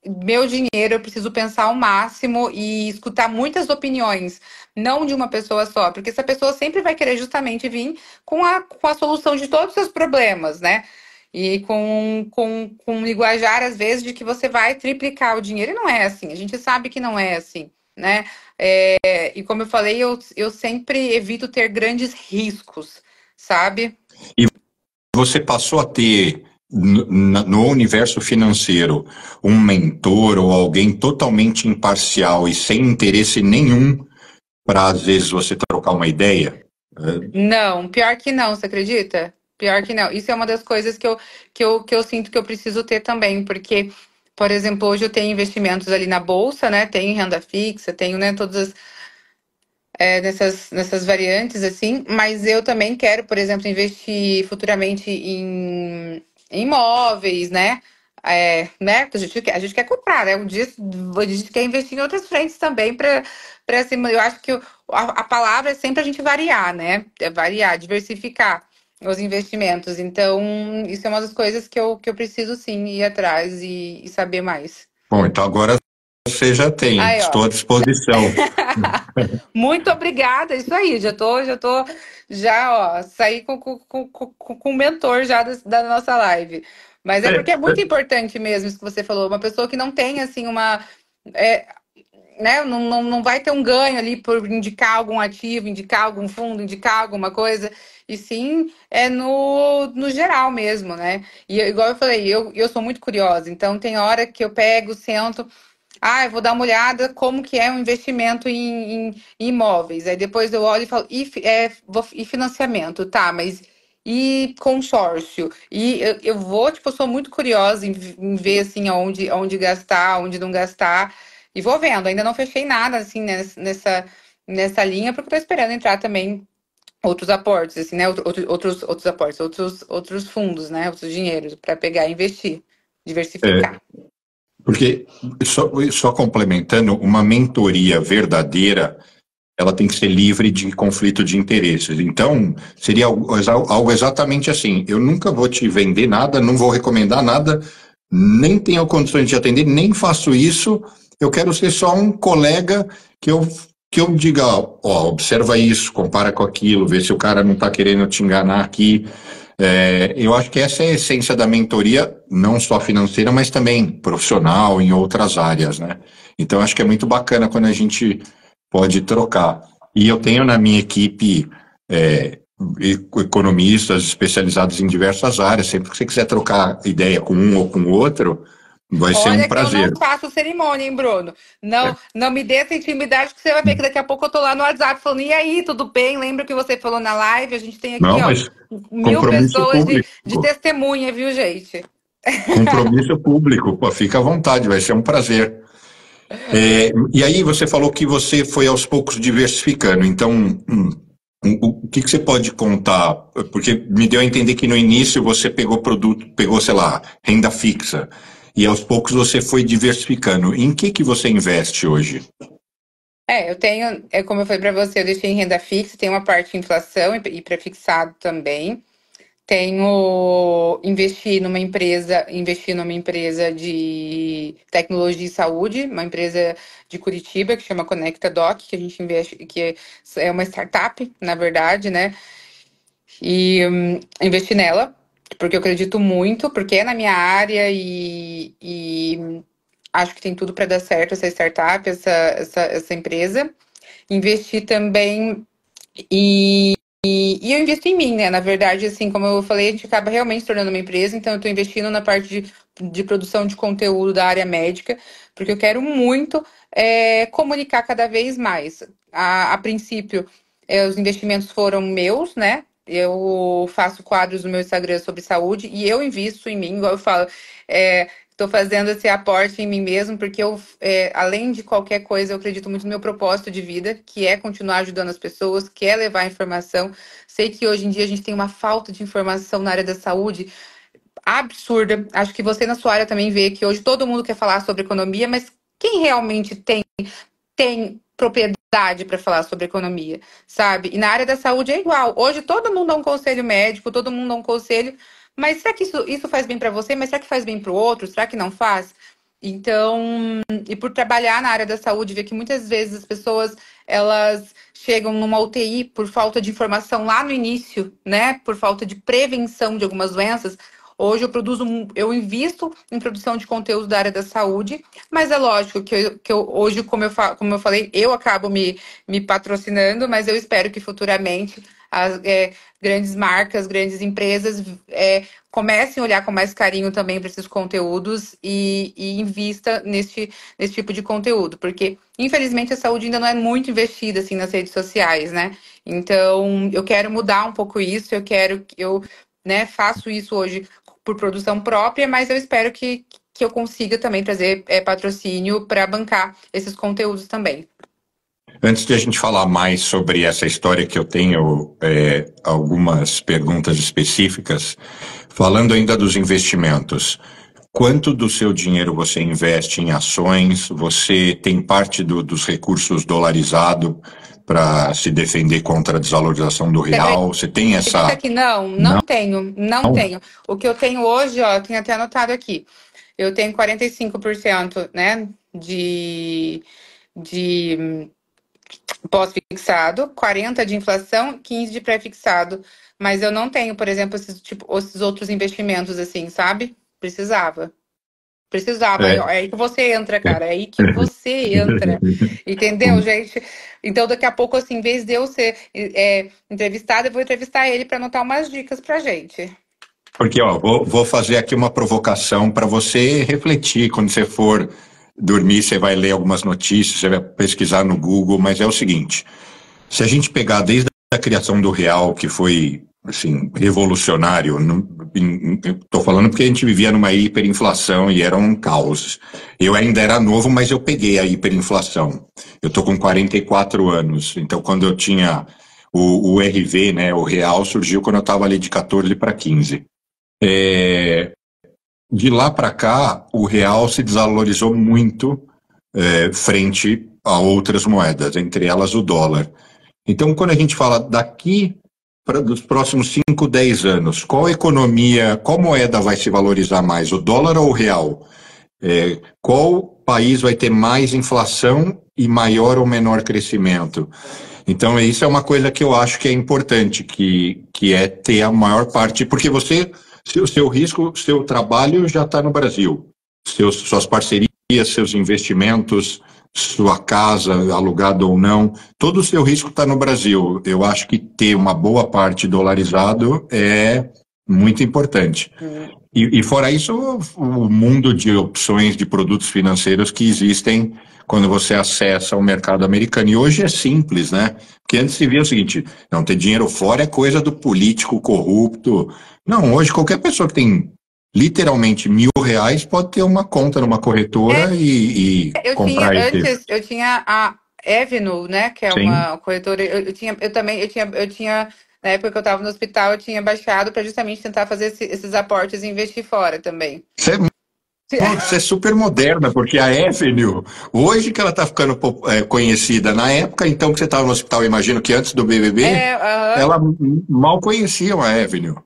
meu dinheiro, eu preciso pensar ao máximo e escutar muitas opiniões, não de uma pessoa só, porque essa pessoa sempre vai querer justamente vir com a, com a solução de todos os seus problemas, né? E com, com, com linguajar, às vezes, de que você vai triplicar o dinheiro. E não é assim, a gente sabe que não é assim, né? É, e como eu falei, eu, eu sempre evito ter grandes riscos, sabe? E você passou a ter no universo financeiro, um mentor ou alguém totalmente imparcial e sem interesse nenhum para, às vezes, você trocar uma ideia? Não, pior que não, você acredita? Pior que não. Isso é uma das coisas que eu, que eu, que eu sinto que eu preciso ter também, porque, por exemplo, hoje eu tenho investimentos ali na bolsa, né? Tenho renda fixa, tenho né, todas as, é, nessas, nessas variantes, assim, mas eu também quero, por exemplo, investir futuramente em imóveis, né? É, né? A gente, quer, a gente quer comprar, né? Um dia a gente quer investir em outras frentes também para assim, eu acho que a, a, palavra é sempre a gente variar, né? É variar, diversificar os investimentos. Então, isso é uma das coisas que eu, que eu preciso sim ir atrás e, e saber mais. Bom, então agora você já tem. Aí, estou à disposição. Muito obrigada, isso aí. Já estou, já estou já ó, saí com com, com, com o mentor já da, da, nossa live. Mas é, é porque é muito importante mesmo isso que você falou. Uma pessoa que não tem assim uma é, né, não, não, não vai ter um ganho ali por indicar algum ativo, indicar algum fundo, indicar alguma coisa, e sim é no, no geral mesmo, né? E igual eu falei, eu, eu sou muito curiosa, então tem hora que eu pego, sento, ah, eu vou dar uma olhada como que é o um investimento em, em, em, imóveis. Aí depois eu olho e falo, e, é, vou, e financiamento, tá, mas e consórcio. E eu, eu vou, tipo, eu sou muito curiosa em, em, ver assim onde, onde gastar, onde não gastar. E vou vendo, ainda não fechei nada assim nessa, nessa linha, porque estou esperando entrar também outros aportes, assim, né? Outros, outros, outros aportes, outros, outros fundos, né? Outros dinheiros para pegar e investir, diversificar. É, porque, só, só complementando, uma mentoria verdadeira, ela tem que ser livre de conflito de interesses. Então, seria algo, algo exatamente assim: eu nunca vou te vender nada, não vou recomendar nada, nem tenho condições de atender, nem faço isso. Eu quero ser só um colega que eu, que eu diga: ó, observa isso, compara com aquilo, vê se o cara não está querendo te enganar aqui. É, eu acho que essa é a essência da mentoria, não só financeira, mas também profissional, em outras áreas, né? Então, acho que é muito bacana quando a gente pode trocar. E eu tenho na minha equipe é, economistas especializados em diversas áreas. Sempre que você quiser trocar ideia com um ou com outro, Vai ser Olha um prazer. Que eu não faço cerimônia, hein, Bruno? Não, é. não me dê essa intimidade que você vai ver que daqui a pouco eu tô lá no WhatsApp falando, e aí, tudo bem? Lembra o que você falou na live? A gente tem aqui, não, ó, mil pessoas de, de, testemunha, viu, gente? Compromisso público, pô, fica à vontade, vai ser um prazer. É, e aí você falou que você foi aos poucos diversificando, então hum, o que, que, você pode contar? Porque me deu a entender que no início você pegou produto, pegou, sei lá, renda fixa. E aos poucos você foi diversificando. Em que, que você investe hoje? É, eu tenho, é, como eu falei para você, eu deixei em renda fixa, tem uma parte de inflação e, prefixado fixado também. Tenho investi numa empresa, investi numa empresa de tecnologia e saúde, uma empresa de Curitiba que chama Conecta Doc, que a gente investe, que é, é uma startup, na verdade, né? E hum, investi nela porque eu acredito muito, porque é na minha área e, e acho que tem tudo para dar certo essa startup, essa, essa, essa empresa. investir também e, e, e, eu invisto em mim, né? Na verdade, assim, como eu falei, a gente acaba realmente tornando uma empresa, então eu estou investindo na parte de, de produção de conteúdo da área médica, porque eu quero muito é, comunicar cada vez mais. A, a princípio, é, os investimentos foram meus, né? Eu faço quadros no meu Instagram sobre saúde e eu invisto em mim, igual eu falo. É, Estou fazendo esse aporte em mim mesmo, porque eu, é, além de qualquer coisa, eu acredito muito no meu propósito de vida, que é continuar ajudando as pessoas, que é levar informação. Sei que hoje em dia a gente tem uma falta de informação na área da saúde absurda. Acho que você na sua área também vê que hoje todo mundo quer falar sobre economia, mas quem realmente tem, tem propriedade para falar sobre economia, sabe? E na área da saúde é igual. Hoje todo mundo dá é um conselho médico, todo mundo dá é um conselho, mas será que isso, isso faz bem para você? Mas será que faz bem para o outro? Será que não faz? Então, e por trabalhar na área da saúde, ver que muitas vezes as pessoas elas chegam numa UTI por falta de informação lá no início, né? Por falta de prevenção de algumas doenças, Hoje eu produzo, eu invisto em produção de conteúdo da área da saúde, mas é lógico que, eu, que eu, hoje, como eu, como eu falei, eu acabo me, me patrocinando, mas eu espero que futuramente as é, grandes marcas, grandes empresas é, comecem a olhar com mais carinho também para esses conteúdos e, e invista nesse, nesse tipo de conteúdo, porque infelizmente a saúde ainda não é muito investida assim nas redes sociais, né? Então eu quero mudar um pouco isso, eu quero eu né, faço isso hoje por produção própria, mas eu espero que, que eu consiga também trazer é, patrocínio para bancar esses conteúdos também. Antes de a gente falar mais sobre essa história, que eu tenho é, algumas perguntas específicas, falando ainda dos investimentos. Quanto do seu dinheiro você investe em ações? Você tem parte do, dos recursos dolarizados? para se defender contra a desvalorização do real? Você tem essa. Que não, não, não, tenho, não, não tenho. O que eu tenho hoje, ó, eu tenho até anotado aqui. Eu tenho 45% né, de, de hum, pós-fixado, 40% de inflação, 15% de pré-fixado. Mas eu não tenho, por exemplo, esses, tipo, esses outros investimentos, assim, sabe? Precisava. Precisava, é. é. aí que você entra, é. cara, é aí que você entra, entendeu, gente? Então, daqui a pouco, assim, em vez de eu ser é, entrevistada, eu vou entrevistar ele para anotar umas dicas pra gente. Porque, ó, vou, vou fazer aqui uma provocação para você refletir quando você for dormir, você vai ler algumas notícias, você vai pesquisar no Google, mas é o seguinte, se a gente pegar desde a criação do real, que foi assim, revolucionário. Estou falando porque a gente vivia numa hiperinflação e era um caos. Eu ainda era novo, mas eu peguei a hiperinflação. Eu estou com 44 anos, então quando eu tinha o, o RV, né, o real, surgiu quando eu estava ali de 14 para 15. É, de lá para cá, o real se desvalorizou muito é, frente a outras moedas, entre elas o dólar. Então, quando a gente fala daqui para dos próximos 5, 10 anos, qual economia, qual moeda vai se valorizar mais, o dólar ou o real? É, qual país vai ter mais inflação e maior ou menor crescimento? Então, isso é uma coisa que eu acho que é importante, que, que é ter a maior parte, porque você, seu, seu risco, seu trabalho já está no Brasil. Seus, suas parcerias, seus investimentos, sua casa, alugada ou não, todo o seu risco está no Brasil. Eu acho que ter uma boa parte dolarizado é muito importante. E, e fora isso, o mundo de opções de produtos financeiros que existem quando você acessa o mercado americano. E hoje é simples, né? Porque antes se via o seguinte: não, ter dinheiro fora é coisa do político corrupto. Não, hoje qualquer pessoa que tem literalmente mil reais pode ter uma conta numa corretora é, e, e eu comprar tinha, antes, eu tinha a Avenue, né, que é Sim. uma corretora, eu, eu, tinha, eu também, eu tinha, eu tinha na época que eu estava no hospital, eu tinha baixado para justamente tentar fazer esse, esses aportes e investir fora também. Você é Putz, é super moderna, porque a Avenue, hoje que ela está ficando é, conhecida, na época então que você estava no hospital, imagino que antes do BBB, é, uh -huh. ela mal conhecia a Avenue.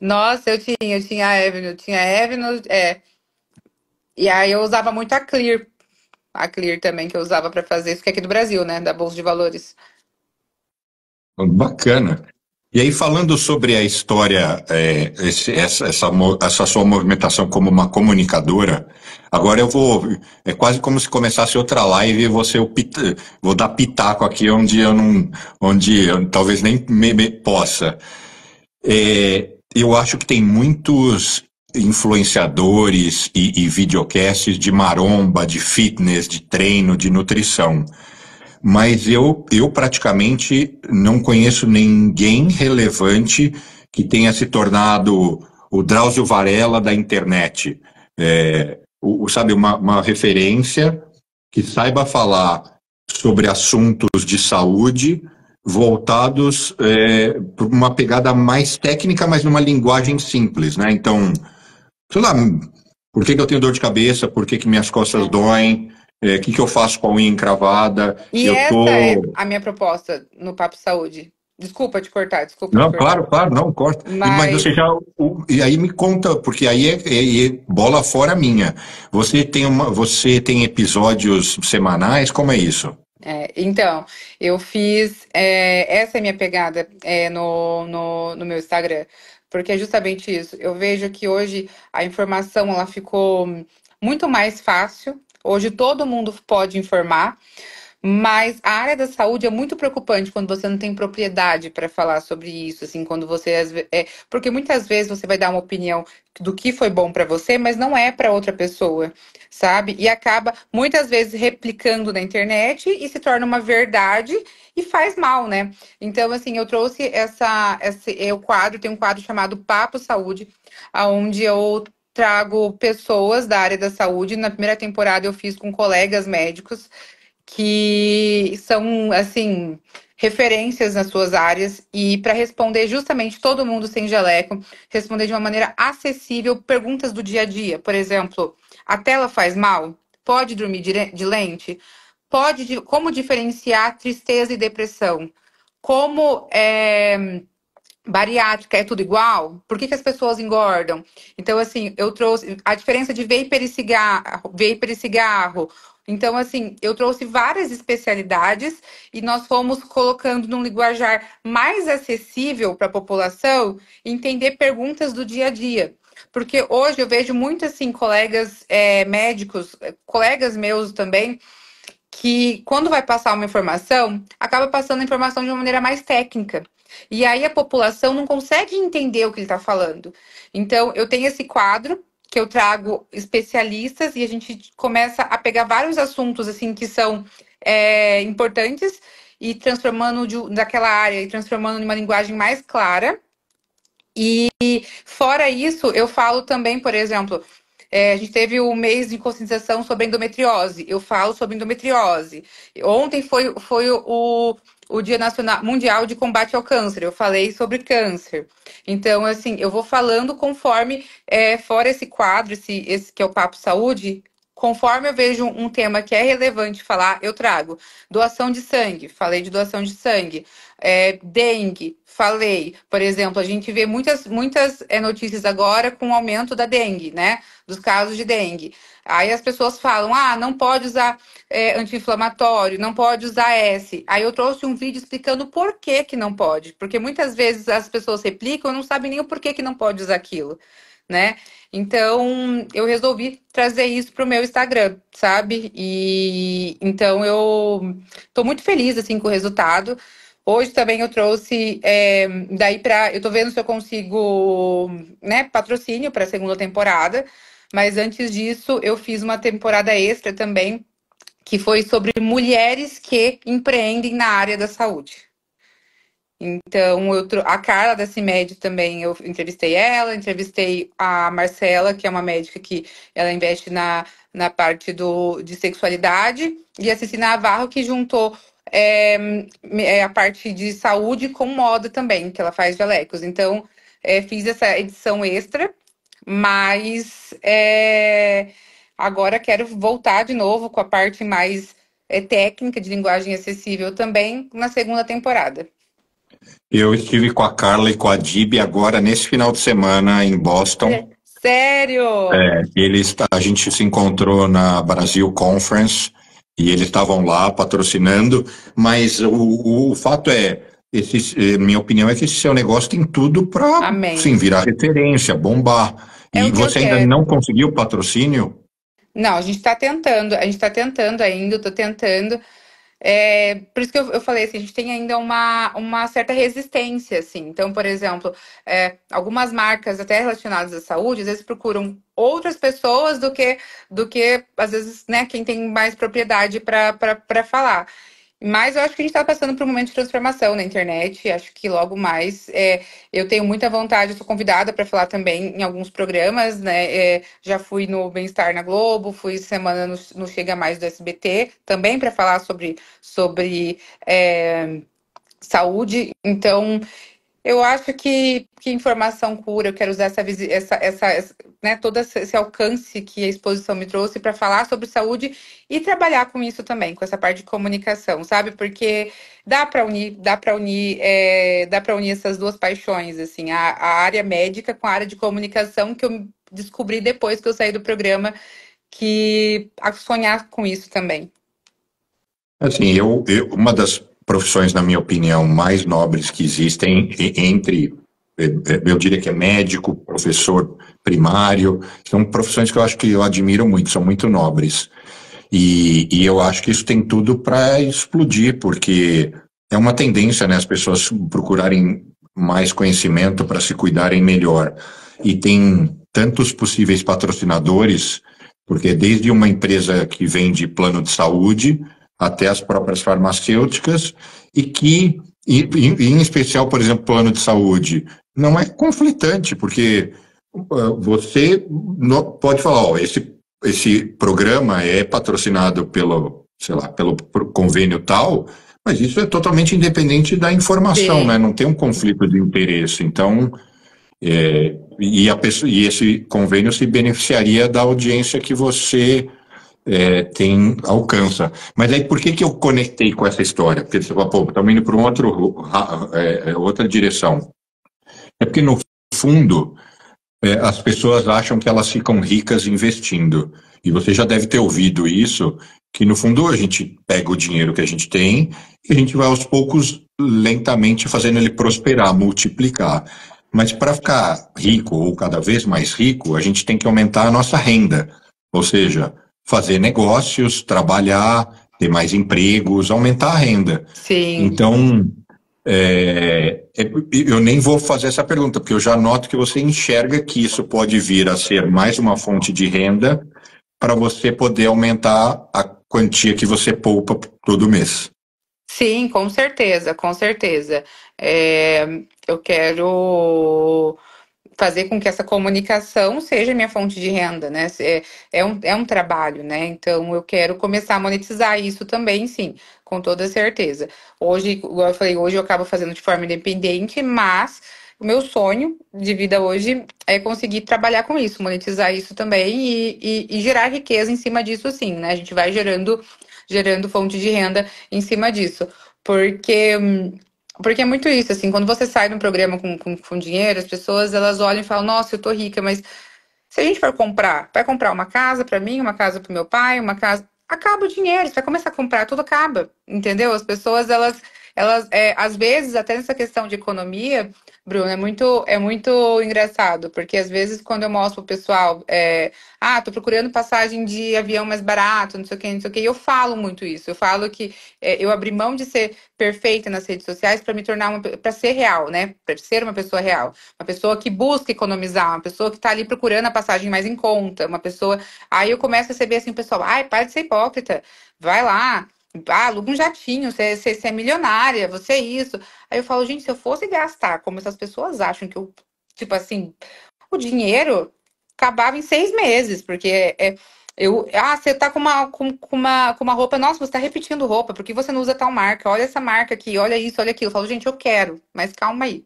Nossa, eu tinha, eu tinha a Evelyn, eu tinha a Evelyn, é. E aí eu usava muito a Clear, a Clear também que eu usava para fazer isso, que é aqui do Brasil, né, da Bolsa de Valores. Hum, bacana. E aí, falando sobre a história, é, esse, essa, essa, essa, sua movimentação como uma comunicadora, agora eu vou. É quase como se começasse outra live e você eu vou dar pitaco aqui onde eu não. onde eu talvez nem me, me possa. É, eu acho que tem muitos influenciadores e, e videocasts de maromba, de fitness, de treino, de nutrição. Mas eu, eu praticamente não conheço ninguém relevante que tenha se tornado o Drauzio Varela da internet. É, o, sabe, uma, uma referência que saiba falar sobre assuntos de saúde, voltados é, para uma pegada mais técnica, mas numa linguagem simples, né? Então, sei lá, por que, que eu tenho dor de cabeça, por que, que minhas costas é. doem, é, o é, que, que eu faço com a unha encravada. E eu essa tô... é a minha proposta no Papo Saúde. Desculpa te cortar, desculpa. Não, cortar. claro, claro, não, corta. Mas, Mas você já. E aí me conta, porque aí é, é, é, bola fora minha. Você tem, uma, você tem episódios semanais, como é isso? É, então, eu fiz. É, essa é minha pegada é, no, no, no meu Instagram, porque é justamente isso. Eu vejo que hoje a informação ela ficou muito mais fácil. Hoje todo mundo pode informar. Mas a área da saúde é muito preocupante quando você não tem propriedade para falar sobre isso, assim, quando você é, porque muitas vezes você vai dar uma opinião do que foi bom para você, mas não é para outra pessoa, sabe? E acaba muitas vezes replicando na internet e se torna uma verdade e faz mal, né? Então, assim, eu trouxe essa esse eu é quadro, tem um quadro chamado Papo Saúde, aonde eu trago pessoas da área da saúde. Na primeira temporada eu fiz com colegas médicos que são, assim, referências nas suas áreas e para responder justamente todo mundo sem jaleco, responder de uma maneira acessível perguntas do dia a dia. Por exemplo, a tela faz mal? Pode dormir de lente? Pode, como diferenciar tristeza e depressão? Como é, bariátrica é tudo igual? Por que, que as pessoas engordam? Então, assim, eu trouxe a diferença de vapor e cigarro, vapor e cigarro então, assim, eu trouxe várias especialidades e nós fomos colocando num linguajar mais acessível para a população entender perguntas do dia a dia. Porque hoje eu vejo muito, assim, colegas é, médicos, é, colegas meus também, que quando vai passar uma informação, acaba passando a informação de uma maneira mais técnica. E aí a população não consegue entender o que ele está falando. Então, eu tenho esse quadro que eu trago especialistas e a gente começa a pegar vários assuntos assim que são é, importantes e transformando de, daquela área e transformando em uma linguagem mais clara. E fora isso, eu falo também, por exemplo, é, a gente teve o um mês de conscientização sobre endometriose. Eu falo sobre endometriose. Ontem foi, foi o, o Dia Nacional Mundial de Combate ao Câncer. Eu falei sobre câncer. Então, assim, eu vou falando conforme é, fora esse quadro, esse, esse que é o Papo Saúde, conforme eu vejo um tema que é relevante falar, eu trago. Doação de sangue, falei de doação de sangue. É, dengue, falei. Por exemplo, a gente vê muitas, muitas é, notícias agora com o aumento da dengue, né? Dos casos de dengue. Aí as pessoas falam: ah, não pode usar é, anti-inflamatório, não pode usar S. Aí eu trouxe um vídeo explicando por que, que não pode, porque muitas vezes as pessoas replicam e não sabem nem o porquê que não pode usar aquilo, né? Então eu resolvi trazer isso para o meu Instagram, sabe? E então eu estou muito feliz assim com o resultado. Hoje também eu trouxe é, daí para eu estou vendo se eu consigo, né, patrocínio para a segunda temporada. Mas antes disso, eu fiz uma temporada extra também, que foi sobre mulheres que empreendem na área da saúde. Então, eu, a Carla da CIMED também, eu entrevistei ela, entrevistei a Marcela, que é uma médica que ela investe na, na parte do, de sexualidade, e a Cecina Navarro, que juntou é, a parte de saúde com moda também, que ela faz jalecos. Então, é, fiz essa edição extra mas é, agora quero voltar de novo com a parte mais é, técnica de linguagem acessível também na segunda temporada. Eu estive com a Carla e com a Dib agora nesse final de semana em Boston. É, sério? É, eles, a gente se encontrou na Brasil Conference e eles estavam lá patrocinando, mas o, o fato é esse, eh, minha opinião é que esse seu negócio tem tudo para sim virar referência, bombar. É e você ainda não conseguiu patrocínio? Não, a gente está tentando, a gente está tentando ainda, estou tentando. É, por isso que eu, eu falei assim, a gente tem ainda uma, uma certa resistência, assim. Então, por exemplo, é, algumas marcas até relacionadas à saúde, às vezes procuram outras pessoas do que, do que às vezes, né, quem tem mais propriedade para falar. Mas eu acho que a gente está passando por um momento de transformação na internet. Acho que logo mais é, eu tenho muita vontade, sou convidada para falar também em alguns programas, né? É, já fui no Bem-Estar na Globo, fui semana no, no Chega Mais do SBT, também para falar sobre, sobre é, saúde. Então, eu acho que, que informação cura. Eu quero usar essa, essa, essa né, todo esse alcance que a exposição me trouxe para falar sobre saúde e trabalhar com isso também, com essa parte de comunicação, sabe? Porque dá para unir, dá para unir, é, dá para unir essas duas paixões, assim, a, a área médica com a área de comunicação que eu descobri depois que eu saí do programa que a sonhar com isso também. Assim, eu, eu uma das profissões, na minha opinião, mais nobres que existem entre, eh, eh, eu diria que é médico, professor primário, são profissões que eu acho que eu admiro muito, são muito nobres. E, e eu acho que isso tem tudo para explodir, porque é uma tendência, né, as pessoas procurarem mais conhecimento para se cuidarem melhor. E tem tantos possíveis patrocinadores, porque desde uma empresa que vende plano de saúde até as próprias farmacêuticas, e que, e, e, em especial, por exemplo, plano de saúde, não é conflitante, porque eh, você pode falar, ó, esse, esse programa é patrocinado pelo, sei lá, pelo convênio tal, mas isso é totalmente independente da informação, né? Não tem um conflito de interesse. Então, é, e, e, esse convênio se beneficiaria da audiência que você é, tem alcança. Mas aí por que, que eu conectei com essa história? Porque você tipo, fala, pô, estamos indo para um outro, é, é, outra direção. É porque, no fundo, é, as pessoas acham que elas ficam ricas investindo. E você já deve ter ouvido isso, que no fundo a gente pega o dinheiro que a gente tem e a gente vai aos poucos, lentamente, fazendo ele prosperar, multiplicar. Mas para ficar rico ou cada vez mais rico, a gente tem que aumentar a nossa renda. Ou seja, fazer negócios, trabalhar, ter mais empregos, aumentar a renda. Sim. Então, é, é, eu nem vou fazer essa pergunta, porque eu já noto que você enxerga que isso pode vir a ser mais uma fonte de renda para você poder aumentar a quantia que você poupa todo mês. Sim, com certeza, com certeza. É, eu quero fazer com que essa comunicação seja minha fonte de renda, né? É, é, um, é um trabalho, né? Então eu quero começar a monetizar isso também, sim, com toda certeza. Hoje, igual eu falei, hoje eu acabo fazendo de forma independente, mas o meu sonho de vida hoje é conseguir trabalhar com isso, monetizar isso também e, e, e gerar riqueza em cima disso, sim, né? A gente vai gerando, gerando fonte de renda em cima disso. Porque hum, porque é muito isso, assim, quando você sai de um programa com, com, com dinheiro, as pessoas elas olham e falam, nossa, eu tô rica, mas se a gente for comprar, vai comprar uma casa para mim, uma casa para meu pai, uma casa. Acaba o dinheiro, você vai começar a comprar, tudo acaba, entendeu? As pessoas, elas, elas é, às vezes, até nessa questão de economia, Bruno, é muito, é muito engraçado, porque às vezes quando eu mostro pro pessoal, é, ah, tô procurando passagem de avião mais barato, não sei o que, não sei o que, eu falo muito isso. Eu falo que é, eu abri mão de ser perfeita nas redes sociais para me tornar uma, para ser real, né? Para ser uma pessoa real, uma pessoa que busca economizar, uma pessoa que tá ali procurando a passagem mais em conta, uma pessoa. Aí eu começo a receber assim o pessoal, ai, para de ser hipócrita, vai lá ah, aluga um jatinho, você, você, você, é milionária, você é isso. Aí eu falo, gente, se eu fosse gastar como essas pessoas acham que eu, tipo assim, o dinheiro acabava em seis meses, porque é, eu, ah, você tá com uma, com, com, uma, com uma roupa, nossa, você tá repetindo roupa, porque você não usa tal marca, olha essa marca aqui, olha isso, olha aquilo. Eu falo, gente, eu quero, mas calma aí.